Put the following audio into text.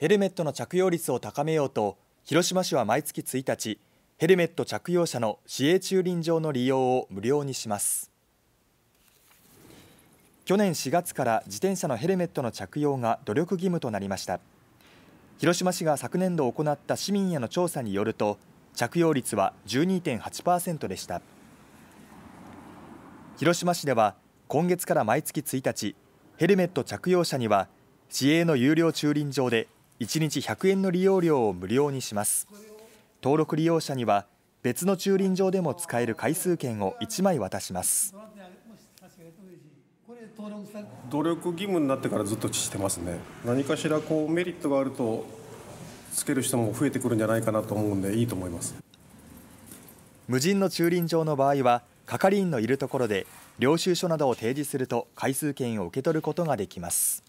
ヘルメットの着用率を高めようと広島市は毎月1日ヘルメット着用者の市営駐輪場の利用を無料にします去年4月から自転車のヘルメットの着用が努力義務となりました広島市が昨年度行った市民への調査によると着用率は12.8%でした広島市では今月から毎月1日ヘルメット着用者には市営の有料駐輪場で1日100円の利用料を無料にします登録利用者には別の駐輪場でも使える回数券を1枚渡します努力義務になってからずっとしてますね何かしらこうメリットがあるとつける人も増えてくるんじゃないかなと思うんでいいと思います無人の駐輪場の場合は係員のいるところで領収書などを提示すると回数券を受け取ることができます